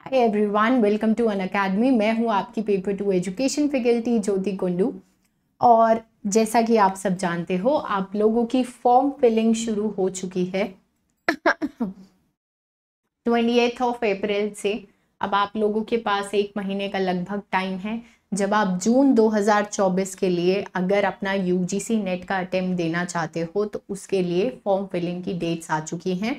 Hi everyone welcome to Unacademy मैं हूँ आपकी paper two education faculty Jyoti Kundu और जैसा कि आप सब जानते हो आप लोगों की फॉर्म फिलिंग शुरू हो चुकी है ट्वेंटी एथ ऑफ अप्रैल से अब आप लोगों के पास एक महीने का लगभग टाइम है जब आप जून 2024 के लिए अगर अपना यूजीसी नेट का अटेम्प्ट देना चाहते हो तो उसके लिए फॉर्म फिलिंग की डेट्स आ चुकी हैं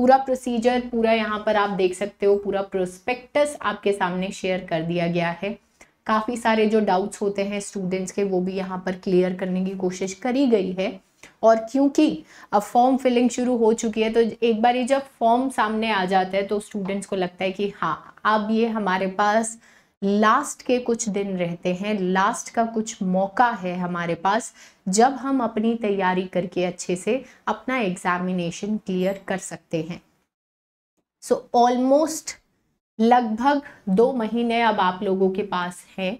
पूरा प्रोसीजर पूरा यहाँ पर आप देख सकते हो पूरा प्रोस्पेक्टस आपके सामने शेयर कर दिया गया है काफ़ी सारे जो डाउट्स होते हैं स्टूडेंट्स के वो भी यहाँ पर क्लियर करने की कोशिश करी गई है और क्योंकि अब फॉर्म फिलिंग शुरू हो चुकी है तो एक बार ये जब फॉर्म सामने आ जाता है तो स्टूडेंट्स को लगता है कि हाँ अब ये हमारे पास लास्ट के कुछ दिन रहते हैं लास्ट का कुछ मौका है हमारे पास जब हम अपनी तैयारी करके अच्छे से अपना एग्जामिनेशन क्लियर कर सकते हैं सो ऑलमोस्ट लगभग दो महीने अब आप लोगों के पास हैं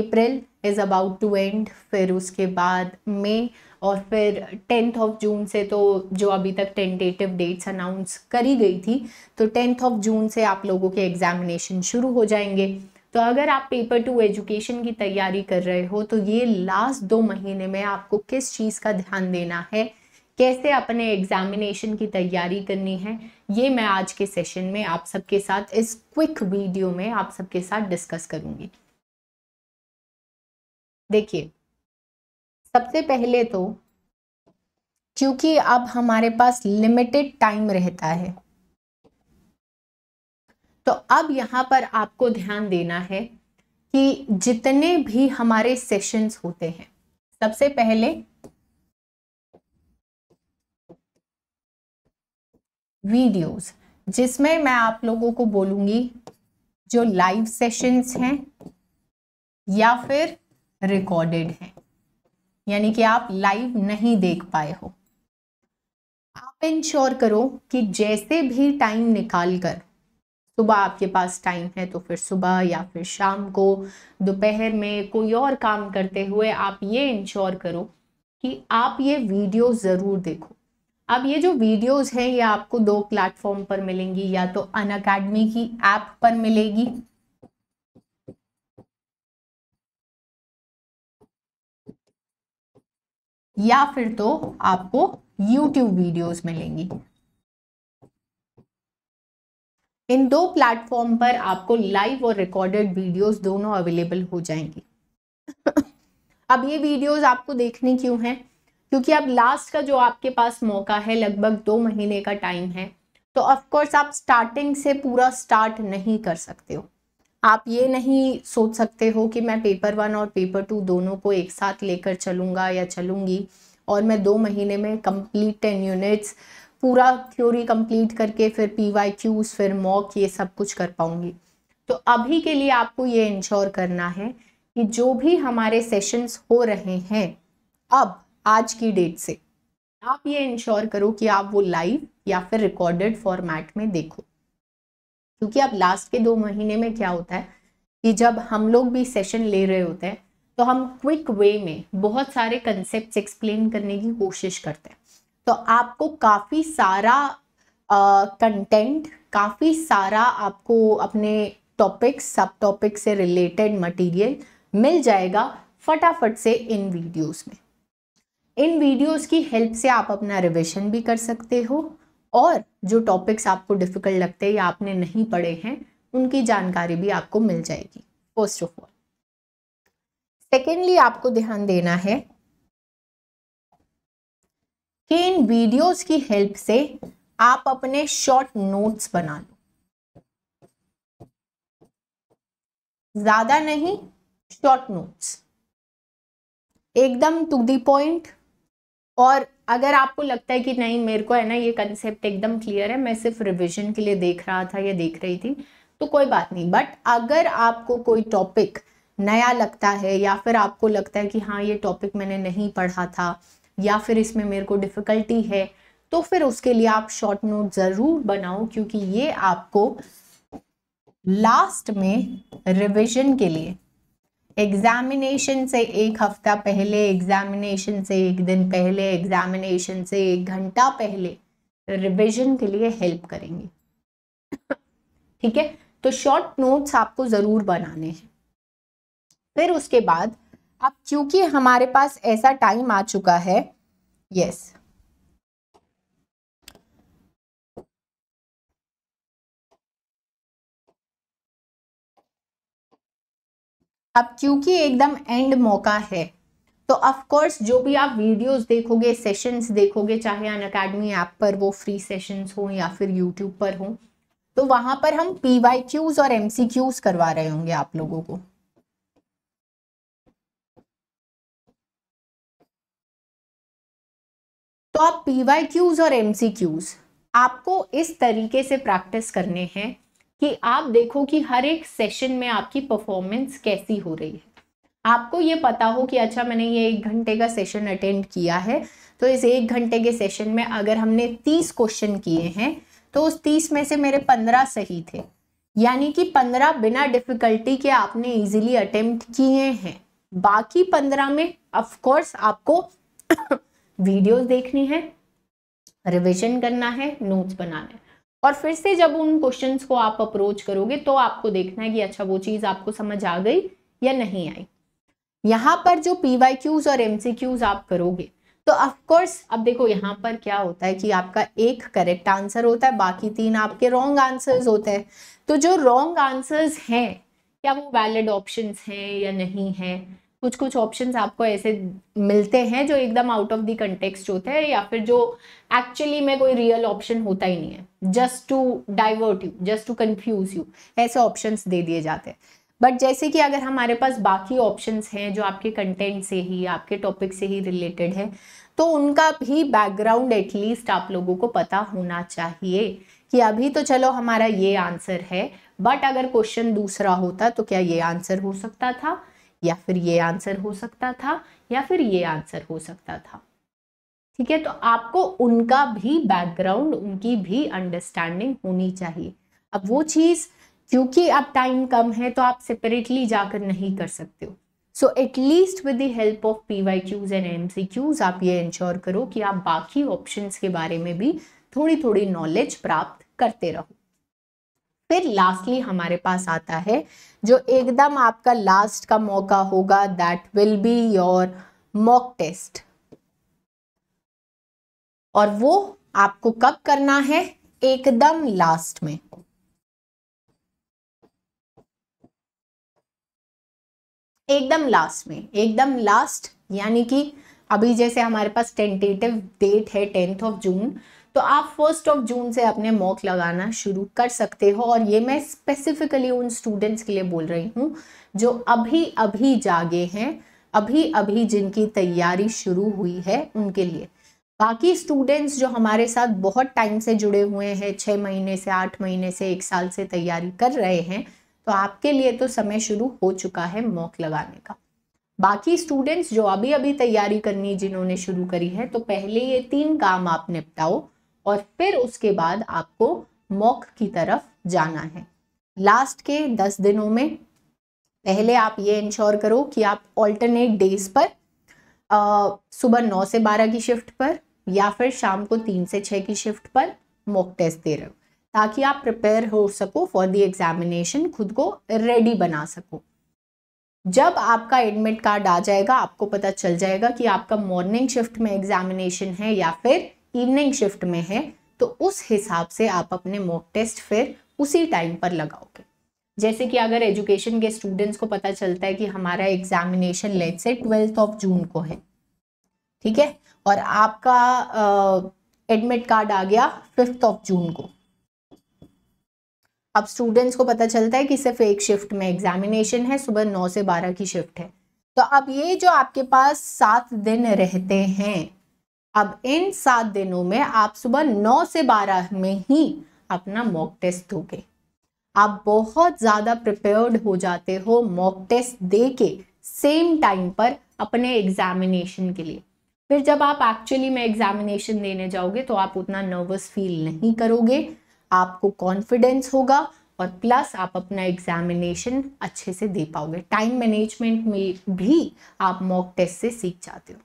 April is about to end फिर उसके बाद मई और फिर टेंथ ऑफ जून से तो जो अभी तक टेंटेटिव डेट्स अनाउंस करी गई थी तो टेंथ ऑफ जून से आप लोगों के एग्जामिनेशन शुरू हो जाएंगे तो अगर आप पेपर टू एजुकेशन की तैयारी कर रहे हो तो ये लास्ट दो महीने में आपको किस चीज़ का ध्यान देना है कैसे अपने एग्जामिनेशन की तैयारी करनी है ये मैं आज के सेशन में आप सबके साथ इस क्विक वीडियो में आप सबके साथ डिस्कस करूंगी देखिए सबसे पहले तो क्योंकि अब हमारे पास लिमिटेड टाइम रहता है तो अब यहां पर आपको ध्यान देना है कि जितने भी हमारे सेशंस होते हैं सबसे पहले वीडियोस जिसमें मैं आप लोगों को बोलूंगी जो लाइव सेशंस हैं या फिर रिकॉर्डेड हैं यानी कि आप लाइव नहीं देख पाए हो आप इंश्योर करो कि जैसे भी टाइम निकाल कर सुबह आपके पास टाइम है तो फिर सुबह या फिर शाम को दोपहर में कोई और काम करते हुए आप ये इंश्योर करो कि आप ये वीडियो ज़रूर देखो अब ये जो वीडियोस हैं ये आपको दो प्लेटफॉर्म पर मिलेंगी या तो अन अकेडमी की ऐप पर मिलेगी या फिर तो आपको यूट्यूब वीडियोस मिलेंगी इन दो प्लेटफॉर्म पर आपको लाइव और रिकॉर्डेड वीडियोस दोनों अवेलेबल हो जाएंगी अब ये वीडियोस आपको देखने क्यों हैं क्योंकि अब लास्ट का जो आपके पास मौका है लगभग दो महीने का टाइम है तो ऑफकोर्स आप स्टार्टिंग से पूरा स्टार्ट नहीं कर सकते हो आप ये नहीं सोच सकते हो कि मैं पेपर वन और पेपर टू दोनों को एक साथ लेकर चलूँगा या चलूँगी और मैं दो महीने में कंप्लीट टेन यूनिट्स पूरा थ्योरी कंप्लीट करके फिर पी वाई क्यूज फिर मॉक ये सब कुछ कर पाऊँगी तो अभी के लिए आपको ये इंश्योर करना है कि जो भी हमारे सेशंस हो रहे हैं अब आज की डेट से आप ये इंश्योर करो कि आप वो लाइव या फिर रिकॉर्डेड फॉर्मेट में देखो क्योंकि अब लास्ट के दो महीने में क्या होता है कि जब हम लोग भी सेशन ले रहे होते हैं तो हम क्विक वे में बहुत सारे कंसेप्ट एक्सप्लेन करने की कोशिश करते हैं तो आपको काफ़ी सारा कंटेंट काफ़ी सारा आपको अपने टॉपिक्स सब टॉपिक से रिलेटेड मटेरियल मिल जाएगा फटाफट से इन वीडियोस में इन वीडियोस की हेल्प से आप अपना रिविजन भी कर सकते हो और जो टॉपिक्स आपको डिफ़िकल्ट लगते हैं या आपने नहीं पढ़े हैं उनकी जानकारी भी आपको मिल जाएगी फर्स्ट ऑफ ऑल सेकेंडली आपको ध्यान देना है कि इन वीडियोस की हेल्प से आप अपने शॉर्ट नोट्स बना लो ज्यादा नहीं शॉर्ट नोट्स एकदम टू दी पॉइंट और अगर आपको लगता है कि नहीं मेरे को है ना ये कंसेप्ट एकदम क्लियर है मैं सिर्फ रिविजन के लिए देख रहा था या देख रही थी तो कोई बात नहीं बट अगर आपको कोई टॉपिक नया लगता है या फिर आपको लगता है कि हाँ ये टॉपिक मैंने नहीं पढ़ा था या फिर इसमें मेरे को डिफ़िकल्टी है तो फिर उसके लिए आप शॉर्ट नोट ज़रूर बनाओ क्योंकि ये आपको लास्ट में रिविजन के लिए एग्जामिनेशन से एक हफ्ता पहले एग्जामिनेशन से एक दिन पहले एग्जामिनेशन से एक घंटा पहले रिवीजन तो के लिए हेल्प करेंगे ठीक है तो शॉर्ट नोट्स आपको ज़रूर बनाने हैं फिर उसके बाद अब क्योंकि हमारे पास ऐसा टाइम आ चुका है यस yes, अब क्योंकि एकदम एंड मौका है तो कोर्स जो भी आप वीडियोस देखोगे सेशंस देखोगे चाहे अन अकेडमी ऐप पर वो फ्री सेशंस हो या फिर यूट्यूब पर हो तो वहां पर हम पी क्यूज और एम सी क्यूज करवा रहे होंगे आप लोगों को तो आप पी वाई क्यूज और एम सी क्यूज आपको इस तरीके से प्रैक्टिस करने हैं कि आप देखो कि हर एक सेशन में आपकी परफॉर्मेंस कैसी हो रही है आपको ये पता हो कि अच्छा मैंने ये एक घंटे का सेशन अटेंड किया है तो इस एक घंटे के सेशन में अगर हमने तीस क्वेश्चन किए हैं तो उस तीस में से मेरे पंद्रह सही थे यानी कि पंद्रह बिना डिफिकल्टी के आपने इजीली अटेम्प्ट किए हैं बाकी पंद्रह में ऑफ कोर्स आपको वीडियोस देखनी है रिवीजन करना है नोट्स बनाने और फिर से जब उन क्वेश्चंस को आप अप्रोच करोगे तो आपको देखना है कि अच्छा वो चीज़ आपको समझ आ गई या नहीं आई यहाँ पर जो पी क्यूज और एम क्यूज आप करोगे तो ऑफकोर्स अब देखो यहाँ पर क्या होता है कि आपका एक करेक्ट आंसर होता है बाकी तीन आपके रॉन्ग आंसर्स होते हैं तो जो रॉन्ग आंसर्स हैं क्या वो वैलिड ऑप्शंस हैं या नहीं हैं कुछ कुछ ऑप्शंस आपको ऐसे मिलते हैं जो एकदम आउट ऑफ दी कंटेक्सट होते हैं या फिर जो एक्चुअली में कोई रियल ऑप्शन होता ही नहीं है just to divert you just to confuse you ऐसे ऑप्शंस दे दिए जाते हैं बट जैसे कि अगर हमारे पास बाकी ऑप्शंस हैं जो आपके कंटेंट से ही आपके टॉपिक से ही रिलेटेड है तो उनका भी बैकग्राउंड एटलीस्ट आप लोगों को पता होना चाहिए कि अभी तो चलो हमारा ये आंसर है बट अगर क्वेश्चन दूसरा होता तो क्या ये आंसर हो सकता था या फिर ये आंसर हो सकता था या फिर ये आंसर हो सकता था ठीक है तो आपको उनका भी बैकग्राउंड उनकी भी अंडरस्टैंडिंग होनी चाहिए अब वो चीज़ क्योंकि अब टाइम कम है तो आप सेपरेटली जाकर नहीं कर सकते हो so at least with the help of P Y Qs and M C Qs आप ये इंश्योर करो कि आप बाकी ऑप्शंस के बारे में भी थोड़ी थोड़ी नॉलेज प्राप्त करते रहो फिर लास्टली हमारे पास आता है जो एकदम आपका लास्ट का मौका होगा that will be your mock test और वो आपको कब करना है एकदम लास्ट में एकदम लास्ट में एकदम लास्ट यानी कि अभी जैसे हमारे पास टेंटेटिव डेट है टेंथ ऑफ जून तो आप फर्स्ट ऑफ जून से अपने मॉक लगाना शुरू कर सकते हो और ये मैं स्पेसिफिकली उन स्टूडेंट्स के लिए बोल रही हूँ जो अभी अभी जागे हैं अभी अभी जिनकी तैयारी शुरू हुई है उनके लिए बाकी स्टूडेंट्स जो हमारे साथ बहुत टाइम से जुड़े हुए हैं छः महीने से आठ महीने से एक साल से तैयारी कर रहे हैं तो आपके लिए तो समय शुरू हो चुका है मॉक लगाने का बाकी स्टूडेंट्स जो अभी अभी तैयारी करनी जिन्होंने शुरू करी है तो पहले ये तीन काम आप निपटाओ और फिर उसके बाद आपको मॉक की तरफ जाना है लास्ट के दस दिनों में पहले आप ये इंश्योर करो कि आप ऑल्टरनेट डेज पर सुबह नौ से बारह की शिफ्ट पर या फिर शाम को तीन से छः की शिफ्ट पर मॉक टेस्ट दे रहे हो ताकि आप प्रिपेयर हो सको फॉर दी एग्जामिनेशन खुद को रेडी बना सको जब आपका एडमिट कार्ड आ जाएगा आपको पता चल जाएगा कि आपका मॉर्निंग शिफ्ट में एग्जामिनेशन है या फिर इवनिंग शिफ्ट में है तो उस हिसाब से आप अपने मॉक टेस्ट फिर उसी टाइम पर लगाओगे जैसे कि अगर एजुकेशन के स्टूडेंट्स को पता चलता है कि हमारा examination let say twelfth of June को है ठीक है और आपका एडमिट कार्ड आ गया फिफ्थ ऑफ जून को अब स्टूडेंट्स को पता चलता है कि सिर्फ एक शिफ्ट में एग्जामिनेशन है सुबह नौ से बारह की शिफ्ट है तो अब ये जो आपके पास सात दिन रहते हैं अब इन सात दिनों में आप सुबह नौ से बारह में ही अपना मॉक टेस्ट दोगे आप बहुत ज़्यादा प्रिपेयर्ड हो जाते हो मॉक टेस्ट दे के सेम टाइम पर अपने एग्जामिनेशन के लिए फिर जब आप एक्चुअली में एग्जामिनेशन देने जाओगे तो आप उतना नर्वस फील नहीं करोगे आपको कॉन्फिडेंस होगा और प्लस आप अपना एग्जामिनेशन अच्छे से दे पाओगे टाइम मैनेजमेंट में भी आप मॉक टेस्ट से सीख जाते हो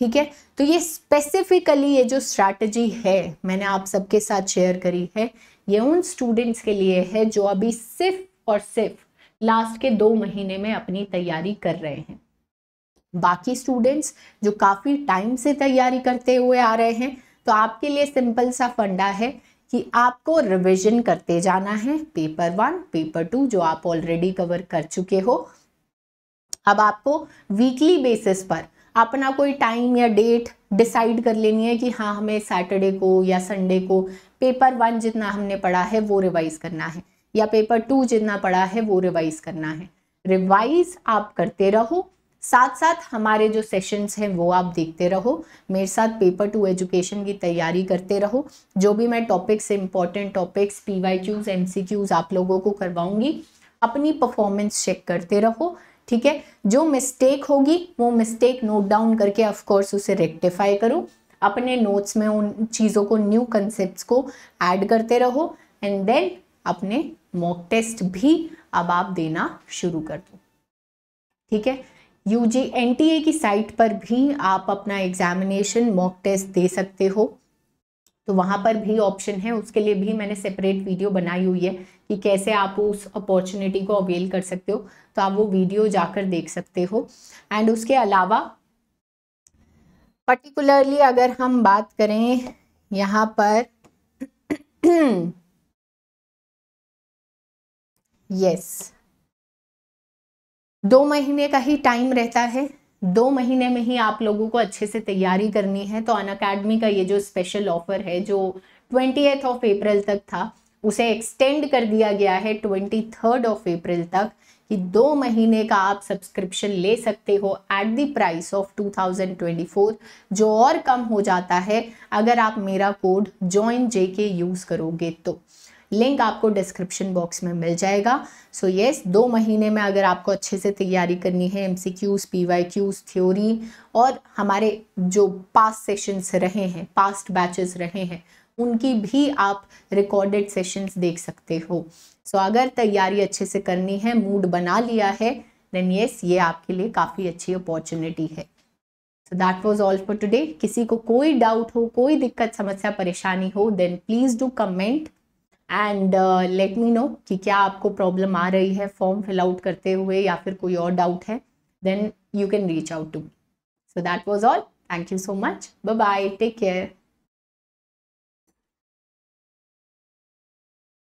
ठीक है तो ये स्पेसिफिकली ये जो स्ट्रैटेजी है मैंने आप सबके साथ शेयर करी है ये उन स्टूडेंट्स के लिए है जो अभी सिर्फ और सिर्फ लास्ट के दो महीने में अपनी तैयारी कर रहे हैं बाकी स्टूडेंट्स जो काफ़ी टाइम से तैयारी करते हुए आ रहे हैं तो आपके लिए सिंपल सा फंडा है कि आपको रिविजन करते जाना है पेपर वन पेपर टू जो आप ऑलरेडी कवर कर चुके हो अब आपको वीकली बेसिस पर अपना कोई टाइम या डेट डिसाइड कर लेनी है कि हाँ हमें सैटरडे को या संडे को पेपर वन जितना हमने पढ़ा है वो रिवाइज़ करना है या पेपर टू जितना पढ़ा है वो रिवाइज़ करना है रिवाइज़ आप करते रहो साथ साथ हमारे जो सेशंस हैं वो आप देखते रहो मेरे साथ पेपर टू एजुकेशन की तैयारी करते रहो जो भी मैं topics important topics P Y Qs Qs आप लोगों को करवाऊंगी अपनी परफॉर्मेंस चेक करते रहो ठीक है जो मिस्टेक होगी वो मिस्टेक नोट डाउन करके ऑफकोर्स उसे रेक्टिफाई करो अपने नोट्स में उन चीज़ों को न्यू कंसेप्ट को ऐड करते रहो एंड देन अपने मॉक टेस्ट भी अब आप देना शुरू कर दो ठीक है U G N T A की साइट पर भी आप अपना एग्जामिनेशन मॉक टेस्ट दे सकते हो तो वहाँ पर भी ऑप्शन है उसके लिए भी मैंने सेपरेट वीडियो बनाई हुई है कि कैसे आप उस अपॉर्चुनिटी को अवेल कर सकते हो तो आप वो वीडियो जाकर देख सकते हो एंड उसके अलावा पर्टिकुलरली अगर हम बात करें यहाँ पर यस yes. दो महीने का ही टाइम रहता है दो महीने में ही आप लोगों को अच्छे से तैयारी करनी है तो अन अकेडमी का ये जो स्पेशल ऑफर है जो ट्वेंटी ऑफ अप्रैल तक था उसे एक्सटेंड कर दिया गया है ट्वेंटी थर्ड ऑफ अप्रैल तक कि दो महीने का आप सब्सक्रिप्शन ले सकते हो एट द प्राइस ऑफ 2024 जो और कम हो जाता है अगर आप मेरा कोड जॉइन जे के यूज़ करोगे तो लिंक आपको डिस्क्रिप्शन बॉक्स में मिल जाएगा सो so यस yes, दो महीने में अगर आपको अच्छे से तैयारी करनी है MCQs PYQs Qs P Y Qs theory और हमारे जो पास्ट सेशंस रहे हैं पास्ट बैचेस रहे हैं उनकी भी आप रिकॉर्डेड सेशंस देख सकते हो सो so, अगर तैयारी अच्छे से करनी है मूड बना लिया है देन येस ये आपके लिए काफ़ी अच्छी अपॉर्चुनिटी है so that was all for today किसी को कोई डाउट हो कोई दिक्कत समस्या परेशानी हो then please do comment and let me know कि क्या आपको प्रॉब्लम आ रही है फॉर्म फिल आउट करते हुए या फिर कोई और डाउट है then you can reach out to me so that was all thank you so much bye bye take care